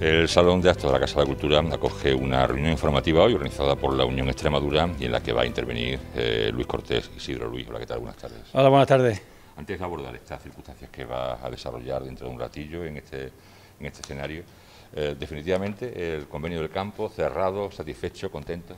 El Salón de Actos de la Casa de la Cultura acoge una reunión informativa hoy organizada por la Unión Extremadura y en la que va a intervenir eh, Luis Cortés y Isidro Luis. Hola, ¿qué tal? Buenas tardes. Hola, buenas tardes. Antes de abordar estas circunstancias que va a desarrollar dentro de un ratillo en este, este escenario, eh, definitivamente el convenio del campo cerrado, satisfecho, contento.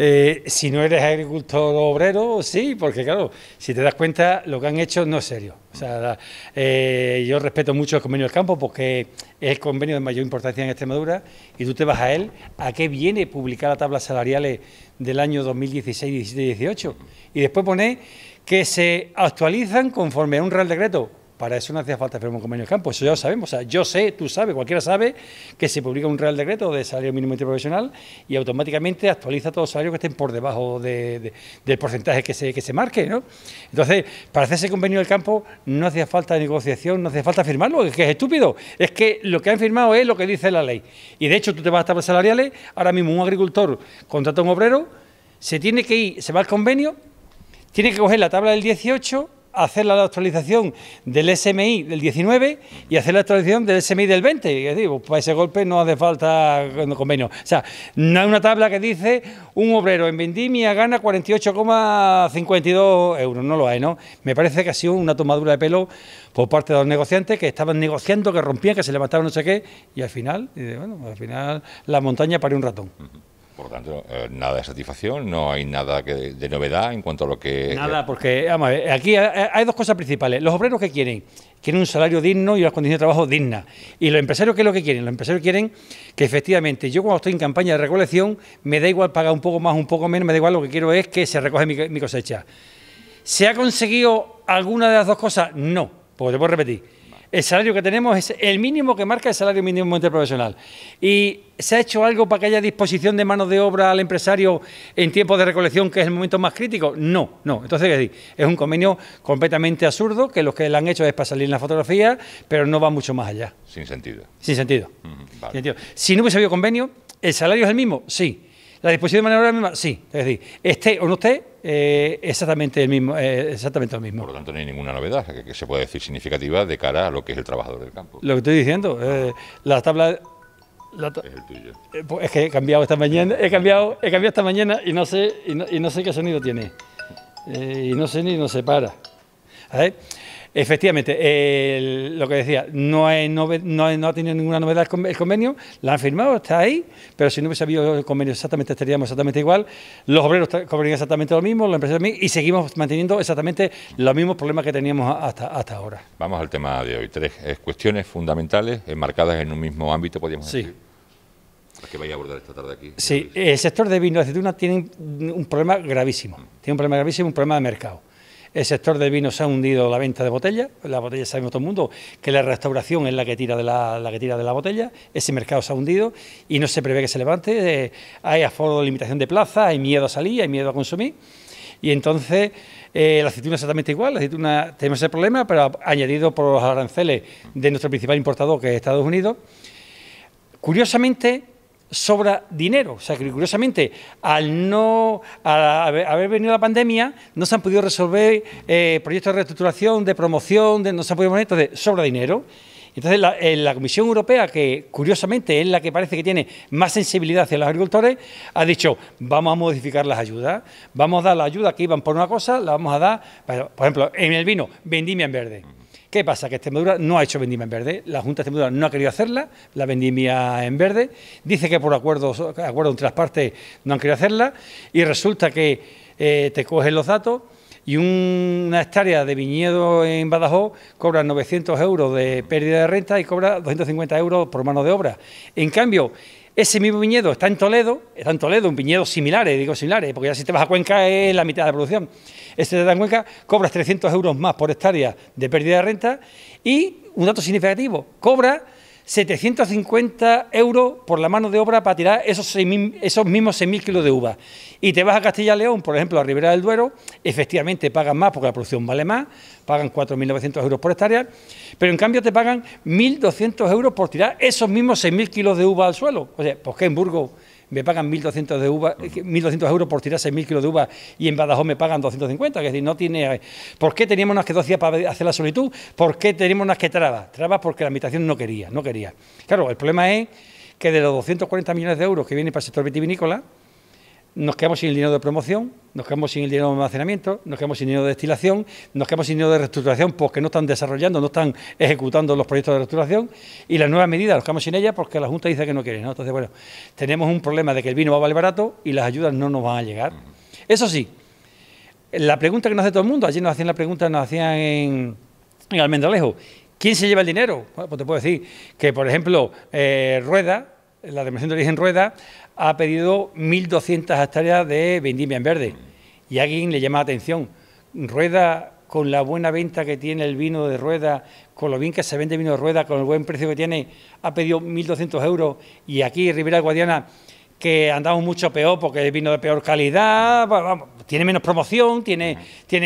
Eh, si no eres agricultor obrero, sí, porque claro, si te das cuenta, lo que han hecho no es serio. O sea, eh, yo respeto mucho el convenio del campo porque es el convenio de mayor importancia en Extremadura y tú te vas a él, ¿a qué viene publicar las tablas salariales del año 2016, 17 y 18? Y después pone que se actualizan conforme a un Real Decreto. Para eso no hacía falta firmar un convenio del campo, eso ya lo sabemos. O sea, yo sé, tú sabes, cualquiera sabe que se publica un Real Decreto de salario mínimo interprofesional y automáticamente actualiza todos los salarios que estén por debajo del porcentaje que se, que se marque. ¿no? Entonces, para hacer ese convenio del campo no hacía falta negociación, no hacía falta firmarlo, es que es estúpido. Es que lo que han firmado es lo que dice la ley. Y de hecho, tú te vas a tablas salariales, ahora mismo un agricultor contrata a un obrero, se tiene que ir, se va al convenio, tiene que coger la tabla del 18 hacer la actualización del SMI del 19 y hacer la actualización del SMI del 20. Es decir, pues para ese golpe no hace falta convenio. O sea, no hay una tabla que dice un obrero en vendimia gana 48,52 euros. No lo hay, ¿no? Me parece que ha sido una tomadura de pelo por parte de los negociantes que estaban negociando, que rompían, que se levantaban no sé qué, y al final, bueno, al final la montaña parió un ratón. Por tanto, eh, nada de satisfacción, no hay nada de novedad en cuanto a lo que... Eh, nada, porque vamos aquí hay dos cosas principales. Los obreros que quieren, quieren un salario digno y las condiciones de trabajo dignas. Y los empresarios, ¿qué es lo que quieren? Los empresarios quieren que efectivamente yo cuando estoy en campaña de recolección, me da igual pagar un poco más, un poco menos, me da igual, lo que quiero es que se recoge mi, mi cosecha. ¿Se ha conseguido alguna de las dos cosas? No, porque te puedo repetir el salario que tenemos es el mínimo que marca el salario mínimo interprofesional. ¿Y se ha hecho algo para que haya disposición de mano de obra al empresario en tiempo de recolección, que es el momento más crítico? No, no. Entonces, es un convenio completamente absurdo, que los que lo han hecho es para salir en la fotografía, pero no va mucho más allá. Sin sentido. Sin sentido. Sin sentido. Si no hubiese habido convenio, ¿el salario es el mismo? Sí la disposición de maniobra es la misma, sí. Es decir, esté o no esté, eh, exactamente, el mismo, eh, exactamente lo mismo. Por lo tanto, no hay ninguna novedad que, se pueda decir significativa de cara a lo que es el trabajador del campo. Lo que estoy diciendo, eh, la tabla... es el tuyo. Pues es que he cambiado esta mañana, he cambiado, he cambiado esta mañana y no sé, y no, sé qué sonido tiene. y no sé ni no se para. A Efectivamente, lo que decía, no, ha tenido ninguna novedad el convenio, la han firmado, está ahí, pero si no hubiese habido el convenio exactamente estaríamos exactamente igual, los obreros cobrarían exactamente lo mismo, la empresa también, y seguimos manteniendo exactamente los mismos problemas que teníamos hasta, hasta ahora. Vamos al tema de hoy, tres eh, cuestiones fundamentales enmarcadas en un mismo ámbito, podríamos sí. decir que vais a abordar esta tarde aquí. Sí, el sector de vino y aceituna tiene un problema gravísimo. Mm. Tiene un problema gravísimo, un problema de mercado. El sector del vino se ha hundido la venta de botellas, la botella sabemos todo el mundo que la restauración es la que tira de la, que tira de la botella, ese mercado se ha hundido y no se prevé que se levante, eh, hay aforo de limitación de plaza, hay miedo a salir, hay miedo a consumir y entonces eh, la aceituna es exactamente igual, la aceituna tenemos ese problema, pero añadido por los aranceles de nuestro principal importador que es Estados Unidos. Curiosamente, sobra dinero. O sea, curiosamente, al no haber venido la pandemia, no se han podido resolver eh, proyectos de reestructuración, de promoción, de, no se han podido poner, entonces sobra dinero. Entonces, la, la, Comisión Europea, que curiosamente es la que parece que tiene más sensibilidad hacia los agricultores, ha dicho, vamos a modificar las ayudas, vamos a dar la ayuda que iban por una cosa, la vamos a dar, por ejemplo, en el vino, vendimia en verde. ¿Qué pasa? Que Extremadura no ha hecho vendimia en verde. La Junta de Extremadura no ha querido hacerla, la vendimia en verde. Dice que por acuerdos, acuerdo entre las partes no han querido hacerla y resulta que eh, te cogen los datos y una hectárea de viñedo en Badajoz cobra 900 euros de pérdida de renta y cobra 250 euros por mano de obra. En cambio, ese mismo viñedo está en Toledo, está en Toledo, un viñedo similar, eh, digo similar... Eh, porque ya si te vas a Cuenca es la mitad de la producción. Este de en Cuenca cobras 300 euros más por hectárea de pérdida de renta y, un dato significativo, cobra 750 euros por la mano de obra para tirar esos, esos mismos 6.000 kilos de uva. Y te vas a Castilla y León, por ejemplo, a Ribera del Duero, efectivamente pagan más porque la producción vale más, pagan 4.900 euros por hectárea, pero en cambio te pagan 1.200 euros por tirar esos mismos 6.000 kilos de uva al suelo. O sea, pues que en Burgos me pagan 1.200 de euros por tirar 6.000 kilos de uva y en Badajoz me pagan 250. Es decir, no tiene... ¿Por qué teníamos unas que dos días para hacer la solitud? ¿Por qué teníamos unas que trabas? Trabas porque la administración no quería, no quería. Claro, el problema es que de los 240 millones de euros que vienen para el sector vitivinícola, nos quedamos sin el dinero de promoción, nos quedamos sin el dinero de almacenamiento, nos quedamos sin dinero de destilación, nos quedamos sin dinero de reestructuración porque no están desarrollando, no están ejecutando los proyectos de reestructuración y las nuevas medidas nos quedamos sin ellas porque la Junta dice que no quiere. Entonces, bueno, tenemos un problema de que el vino va a valer barato y las ayudas no nos van a llegar. Eso sí, la pregunta que nos hace todo el mundo, allí nos hacían la pregunta, nos hacían en, en Almendralejo, ¿quién se lleva el dinero? Bueno, pues te puedo decir que, por ejemplo, eh, Rueda, la denominación de origen Rueda, ha pedido 1.200 hectáreas de vendimia en verde. Y alguien le llama la atención. Rueda, con la buena venta que tiene el vino de Rueda, con lo bien que se vende vino de Rueda, con el buen precio que tiene, ha pedido 1.200 euros. Y aquí, Rivera Guadiana, que andamos mucho peor porque es vino de peor calidad, tiene menos promoción, tiene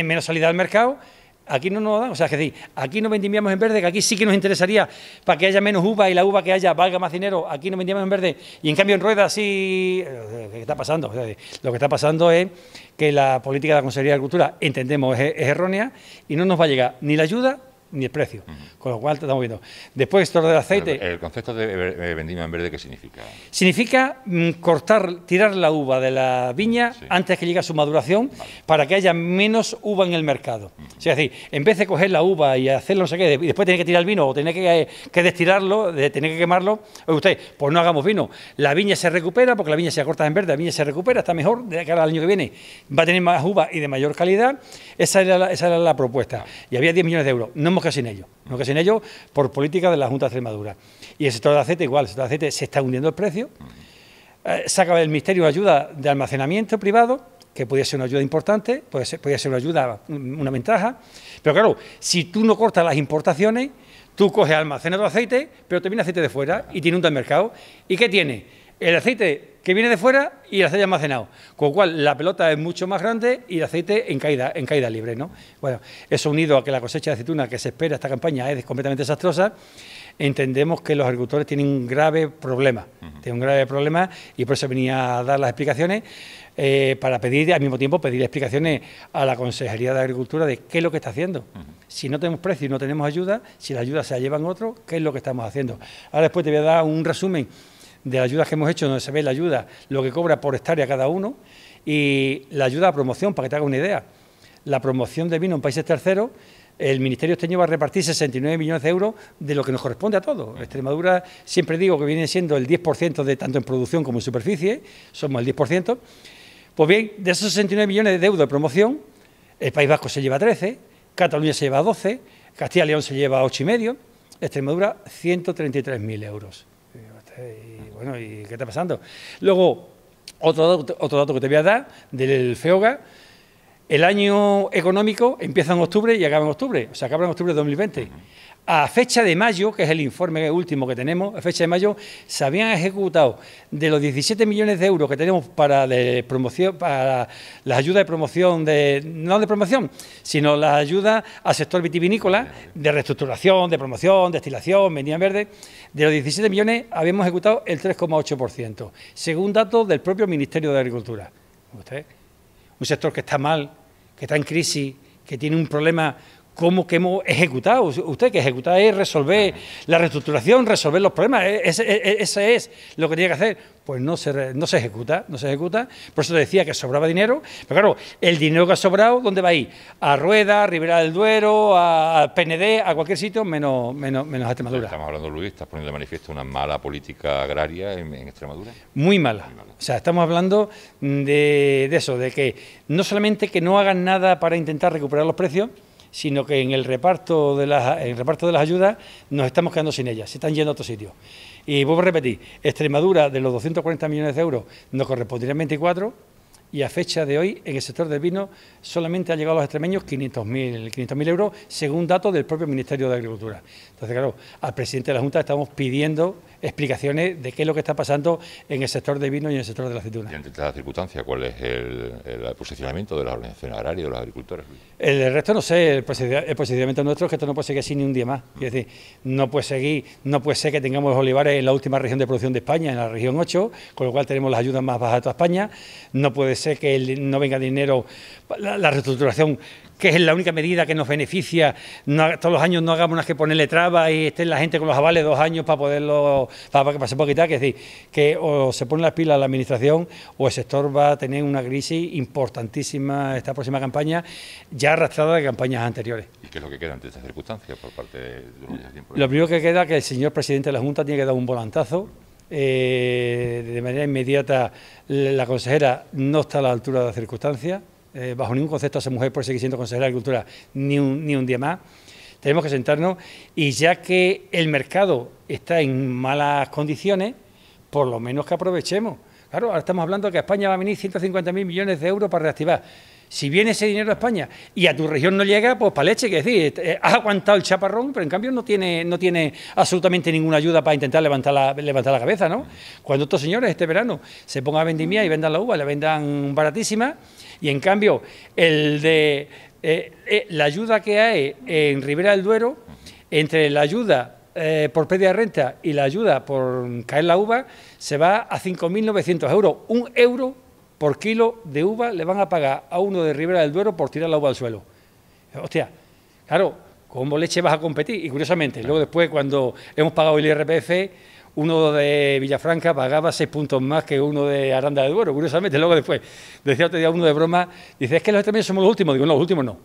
menos salida al mercado Aquí no nos dan, o sea, es decir, aquí no vendíamos en verde, que aquí sí que nos interesaría para que haya menos uva y la uva que haya valga más dinero, aquí no vendíamos en verde y en cambio en ruedas sí... Eh, eh, ¿Qué está pasando? Eh, lo que está pasando es que la política de la Consejería de Agricultura, entendemos, es errónea y no nos va a llegar ni la ayuda ni el precio. Con lo cual estamos viendo. Después esto del aceite. ¿El concepto de vendimia en verde qué significa? Significa mm, cortar, tirar la uva de la viña antes que llegue a su maduración para que haya menos uva en el mercado. es decir, en vez de coger la uva y hacerlo no sé qué, y después tener que tirar el vino o tener que, que destirarlo, de tener que quemarlo, usted, pues no hagamos vino. La viña se recupera porque la viña se corta en verde, la viña se recupera, está mejor de cara al año que viene. Va a tener más uva y de mayor calidad. Esa era la, esa era la propuesta. Y había 10 millones de euros. No hemos sin casi ello, no que sin ello por política de la Junta de Extremadura. Y el sector del aceite igual, el sector del aceite se está hundiendo el precio, eh, saca el misterio de ayuda de almacenamiento privado, que podía ser una ayuda importante, podía ser, ser una ayuda, una ventaja, pero claro, si tú no cortas las importaciones, tú coges almacenes de aceite, pero te viene aceite de fuera y tiene un mercado. ¿Y qué tiene? el aceite que viene de fuera y el aceite almacenado. Con lo cual, la pelota es mucho más grande y el aceite en caída, en caída libre. ¿no? Bueno, eso unido a que la cosecha de aceituna que se espera esta campaña es completamente desastrosa, entendemos que los agricultores tienen un grave problema. Tienen un grave problema y por eso venía a dar las explicaciones, eh, para pedir, al mismo tiempo, pedir explicaciones a la Consejería de Agricultura de qué es lo que está haciendo. Si no tenemos precio y no tenemos ayuda, si la ayuda se la llevan otro, ¿qué es lo que estamos haciendo? Ahora después te voy a dar un resumen de ayudas que hemos hecho, donde se ve la ayuda, lo que cobra por hectárea cada uno, y la ayuda a promoción, para que te haga una idea. La promoción de vino en países terceros, el Ministerio Esteño va a repartir 69 millones de euros de lo que nos corresponde a todos. Extremadura, siempre digo que viene siendo el 10% de tanto en producción como en superficie, somos el 10%. Pues bien, de esos 69 millones de deuda de promoción, el País Vasco se lleva 13, Cataluña se lleva 12, Castilla y León se lleva 8,5, Extremadura 133.000 euros bueno, ¿y qué está pasando? Luego, otro dato, otro dato que te voy a dar del FEOGA, el año económico empieza en octubre y acaba en octubre, o sea, acaba en octubre de 2020. A fecha de mayo, que es el informe último que tenemos, a fecha de mayo se habían ejecutado de los 17 millones de euros que tenemos para de promoción, para las ayudas de promoción de no de promoción, sino las ayudas al sector vitivinícola de reestructuración, de promoción, destilación, venía verde, de los 17 millones habíamos ejecutado el 3,8%, según datos del propio Ministerio de Agricultura. Un sector que está mal, que está en crisis, que tiene un problema cómo que hemos ejecutado. Usted que ejecuta es resolver la reestructuración, resolver los problemas. E-, e-, e-, ese, es lo que tiene que hacer. Pues no se, no se ejecuta, no se ejecuta. Por eso te decía que sobraba dinero. Pero claro, el dinero que ha sobrado, ¿dónde va a ir? A Rueda, a Ribera del Duero, a, PND, a cualquier sitio, menos, menos, menos a Extremadura. Estamos hablando, Luis, estás poniendo de manifiesto una mala política agraria en, Extremadura. Muy mala. Muy mala. O sea, estamos hablando de, de eso, de que no solamente que no hagan nada para intentar recuperar los precios, sino que en el reparto de las, reparto de las ayudas nos estamos quedando sin ellas, se están yendo a otros sitios. Y vuelvo a repetir, Extremadura de los 240 millones de euros nos corresponderían 24 y a fecha de hoy en el sector del vino solamente ha llegado a los extremeños 500.000 500 euros según datos del propio Ministerio de Agricultura. Entonces, claro, al presidente de la Junta estamos pidiendo explicaciones de qué es lo que está pasando en el sector de vino y en el sector de la aceituna. Y ante las circunstancias, ¿cuál es el, posicionamiento de la organización agraria y de los agricultores? El, resto no sé, el posicionamiento nuestro es que esto no puede seguir así ni un día más. Es decir, no puede seguir, no puede ser que tengamos olivares en la última región de producción de España, en la región 8, con lo cual tenemos las ayudas más bajas de toda España. No puede ser que no venga dinero, la reestructuración que es la única medida que nos beneficia. todos los años no hagamos más que ponerle trabas y estén la gente con los avales dos años para poderlo, para, que pase poquita que es decir, que o se pone las pilas la administración o el sector va a tener una crisis importantísima esta próxima campaña, ya arrastrada de campañas anteriores. ¿Y qué es lo que queda ante estas circunstancias por parte de Lo primero que queda es que el señor presidente de la Junta tiene que dar un volantazo. Eh, de manera inmediata la consejera no está a la altura de las circunstancias, eh, bajo ningún concepto a esa mujer por seguir siendo consejera de Agricultura ni un, ni un día más. Tenemos que sentarnos y ya que el mercado está en malas condiciones, por lo menos que aprovechemos. Claro, ahora estamos hablando de que a España va a venir 150.000 millones de euros para reactivar. Si viene ese dinero a España y a tu región no llega, pues para leche, que decir, eh, ha aguantado el chaparrón, pero en cambio no tiene, no tiene absolutamente ninguna ayuda para intentar levantar la, levantar la cabeza, ¿no? Cuando estos señores este verano se pongan a vendimia y vendan la uva, la vendan baratísima, y en cambio el de eh, eh, la ayuda que hay en Ribera del Duero, entre la ayuda por pérdida de renta y la ayuda por caer la uva, se va a 5.900 euros, un euro por kilo de uva le van a pagar a uno de Ribera del Duero por tirar la uva al suelo. Hostia, claro, ¿cómo leche vas a competir? Y curiosamente, luego después cuando hemos pagado el IRPF, uno de Villafranca pagaba seis puntos más que uno de Aranda del Duero, curiosamente. Luego después, decía otro día uno de broma, dice, es que los también somos los últimos. Digo, no, los últimos no.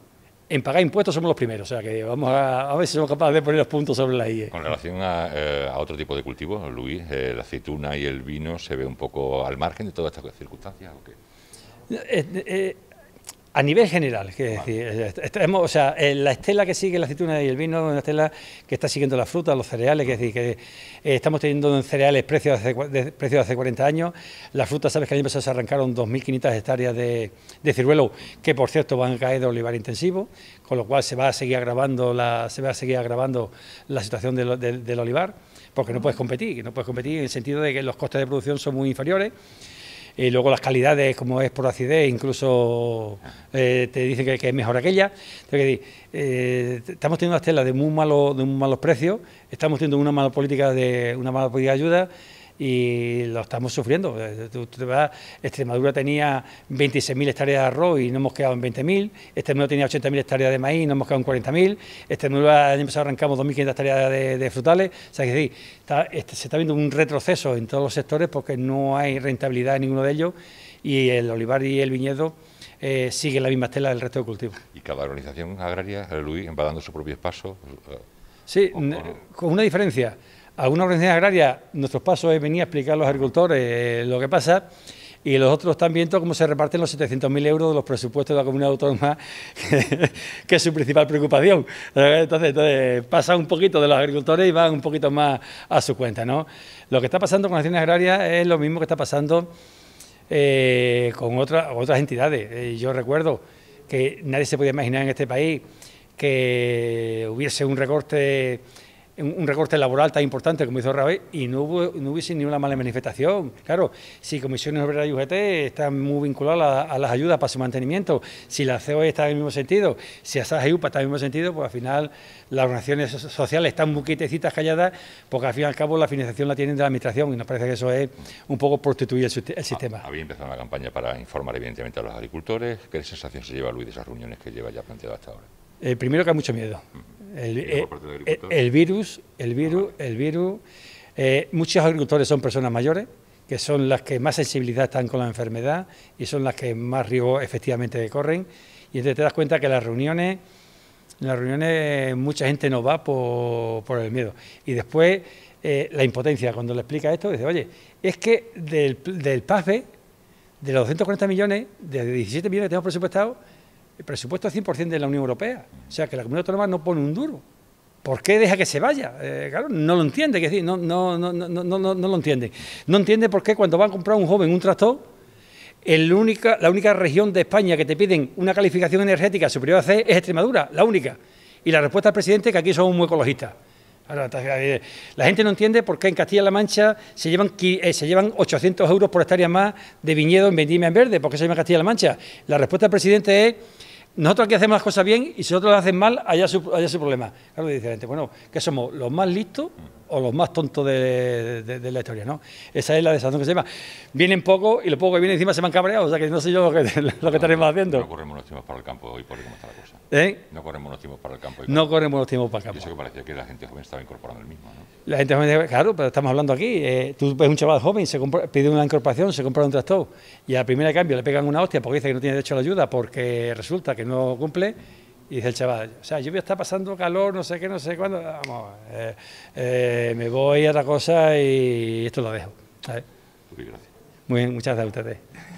En pagar impuestos somos los primeros, o sea que vamos a, ver si somos capaces de poner los puntos sobre la IE. Eh. Con relación eh, a, otro tipo de cultivos, Luis, eh, la aceituna y el vino se ve un poco al margen de todas estas circunstancias o qué? Eh, a nivel general, que decir, eh, o sea, eh, la estela que sigue la aceituna y el vino una estela que está siguiendo las frutas, los cereales, que es decir, que eh, estamos teniendo en cereales precios de, hace, hace 40 años. Las fruta sabes que el año pasado se arrancaron 2.500 hectáreas de, de ciruelo, que por cierto van a caer de olivar intensivo, con lo cual se va a seguir agravando la, se va a seguir agravando la situación del, del olivar, porque no puedes competir, no puedes competir en el sentido de que los costes de producción son muy inferiores y luego las calidades, como es por acidez, incluso eh, te dicen que, es mejor aquella. Entonces, eh, estamos teniendo las telas de muy, malo, de muy malos precios, estamos teniendo una mala política de, una mala política de ayuda y lo estamos sufriendo. Eh, Extremadura tenía 26.000 hectáreas de arroz y no hemos quedado en 20.000, Extremadura tenía 80.000 hectáreas de maíz y no hemos quedado en 40.000, Extremadura el año pasado arrancamos 2.500 hectáreas de, frutales, o sea que este, se está viendo un retroceso en todos los sectores porque no hay rentabilidad en ninguno de ellos y el olivar y el viñedo eh, siguen la misma estela del resto de cultivos. Y cada organización agraria, Luis, va dando su propio paso. sí, con una diferencia a una organización agraria, nuestro paso es venir a explicar a los agricultores eh, lo que pasa y los otros están viendo cómo se reparten los 700.000 euros de los presupuestos de la comunidad autónoma, que, es su principal preocupación. Entonces, pasa un poquito de los agricultores y van un poquito más a su cuenta. ¿no? Lo que está pasando con las acciones agrarias es lo mismo que está pasando eh, con otras entidades. Eh, yo recuerdo que nadie se podía imaginar en este país que hubiese un recorte un recorte laboral tan importante como hizo Rabé, y no, no hubiese ni una mala manifestación. Claro, si Comisiones Obreras y UGT están muy vinculadas a, las ayudas para su mantenimiento, si la COE está en el mismo sentido, si las está en el mismo sentido, pues al final las organizaciones sociales están muy quietecitas, calladas porque al fin y al cabo la financiación la tienen de la Administración y nos parece que eso es un poco prostituir el, sistema. Había empezado una campaña para informar evidentemente a los agricultores. ¿Qué sensación se lleva Luis de esas reuniones que lleva ya planteado hasta ahora? Eh, primero que hay mucho miedo. Eh, eh, el, virus, el ah, virus, el virus. Eh, muchos agricultores son personas mayores, que son las que más sensibilidad están con la enfermedad y son las que más riesgo efectivamente corren. Y entonces te das cuenta que las reuniones, las reuniones mucha gente no va por, el miedo. Y después la impotencia, cuando le explica esto, dice, oye, es que del, del PASBE, de los 240 millones, de 17 millones que tenemos presupuestados, el presupuesto es 100% de la Unión Europea. O sea, que la comunidad autónoma no pone un duro. ¿Por qué deja que se vaya? Eh, claro, no lo entiende, que decir, no, no, no, no, no, lo entiende. No entiende por qué cuando van a comprar un joven un tractor, la única región de España que te piden una calificación energética superior a C es Extremadura, la única. Y la respuesta del presidente es que aquí somos muy ecologistas. Eh, la gente no entiende por qué en Castilla-La Mancha se llevan, eh, se llevan 800 euros por hectárea más de viñedo en vendimia en verde. porque qué se llama Castilla-La Mancha? La respuesta del presidente es nosotros aquí hacemos las cosas bien y si otros las hacen mal, allá su, su problema. Claro, dice bueno, que somos? ¿Los más listos? o los más tontos de, la historia, ¿no? Esa es la desazón que se llama. Vienen poco y lo poco que viene encima se van cabreados, o sea que no sé yo lo que, lo estaremos haciendo. No corremos los tiempos para el campo hoy por cómo está la cosa. ¿Eh? No corremos los tiempos para el campo. Hoy no corremos los tiempos para el campo. Eso que parecía que la gente joven estaba incorporando el mismo, ¿no? La gente joven, claro, pero estamos hablando aquí. Eh, tú ves un chaval joven, se pide una incorporación, se compra un tractor y a primera cambio le pegan una hostia porque dice que no tiene derecho a la ayuda porque resulta que no cumple y dice el chaval, o sea, yo voy a estar pasando calor, no sé qué, no sé cuándo, vamos, eh, eh, me voy a otra cosa y esto lo dejo. Muy bien, muchas gracias a ustedes.